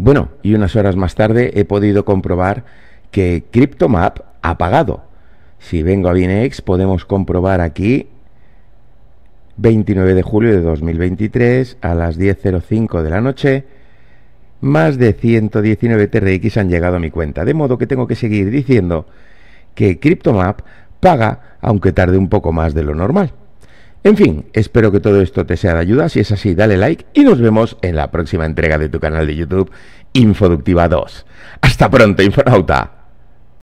Bueno, y unas horas más tarde he podido comprobar que CryptoMap ha pagado. Si vengo a Binex podemos comprobar aquí 29 de julio de 2023 a las 10.05 de la noche. Más de 119 TRX han llegado a mi cuenta, de modo que tengo que seguir diciendo que CryptoMap paga aunque tarde un poco más de lo normal. En fin, espero que todo esto te sea de ayuda. Si es así, dale like y nos vemos en la próxima entrega de tu canal de YouTube Infoductiva 2. Hasta pronto, Infonauta.